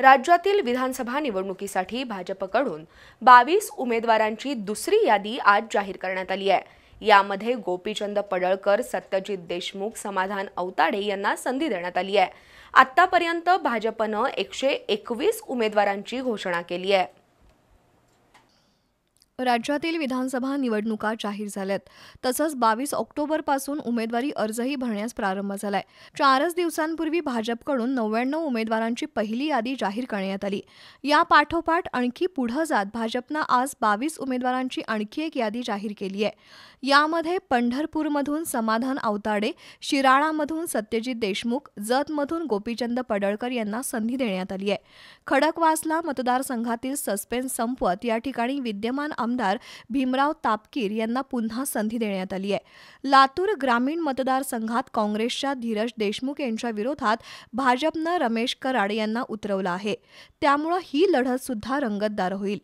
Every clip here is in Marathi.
राज्यातील विधानसभा निवडणुकीसाठी भाजपकडून बावीस उमेदवारांची दुसरी यादी आज जाहीर करण्यात आली आहे यामध्ये गोपीचंद पडळकर सत्यजित देशमुख समाधान अवताडे यांना संधी देण्यात आली आहे आतापर्यंत भाजपनं एकशे एकवीस उमेदवारांची घोषणा केली आहे राज्यातील विधानसभा निवडणुका जाहीर झाल्यात तसंच बावीस ऑक्टोबरपासून उमेदवारी अर्जही भरण्यास प्रारंभ झालाय चारच दिवसांपूर्वी भाजपकडून नव्याण्णव उमेदवारांची पहिली यादी जाहीर करण्यात आली या पाठोपाठ आणखी पुढं जात भाजपनं आज बावीस उमेदवारांची आणखी एक यादी जाहीर केली आहे यामध्ये पंढरपूरमधून समाधान अवताडे शिराळामधून सत्यजित देशमुख जतमधून गोपीचंद पडळकर यांना संधी देण्यात आली आहे खडकवासला मतदारसंघातील सस्पेन्स संपवत या ठिकाणी विद्यमान आमदार भीमराव तापकीर यांना पुन्हा संधी देण्यात आली आहे लातूर ग्रामीण मतदारसंघात काँग्रेसच्या धीरज देशमुख यांच्या विरोधात भाजपनं रमेश कराड यांना उतरवलं आहे त्यामुळं ही लढत सुद्धा रंगतदार होईल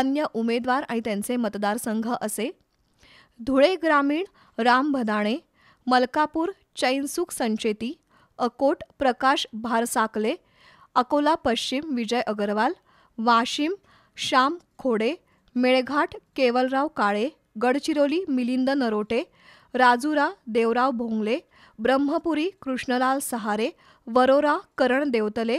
अन्य उमेदवार आणि त्यांचे मतदारसंघ असे धुळे ग्रामीण राम भदाणे मलकापूर चैनसुख संचेती अकोट प्रकाश भारसाकले अकोला पश्चिम विजय अगरवाल वाशिम श्याम खोडे मेळघाट केवलराव काळे गडचिरोली मिलिंद नरोटे राजुरा देवराव भोंगले ब्रह्मपुरी कृष्णलाल सहारे वरोरा करण देवतले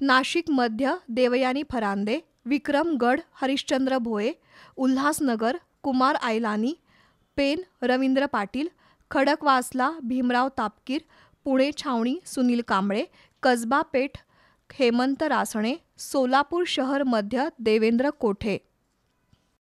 नाशिक मध्य देवयानी फरांदे विक्रमगड हरिश्चंद्र भोये उल्हासनगर कुमार आयलानी पेन रवींद्र पाटील खडकवासला भीमराव तापकीर पुणे छावणी सुनील कांबळे कसबा पेठ हेमंत रासणे सोलापूर शहर मध्य देवेंद्र कोठे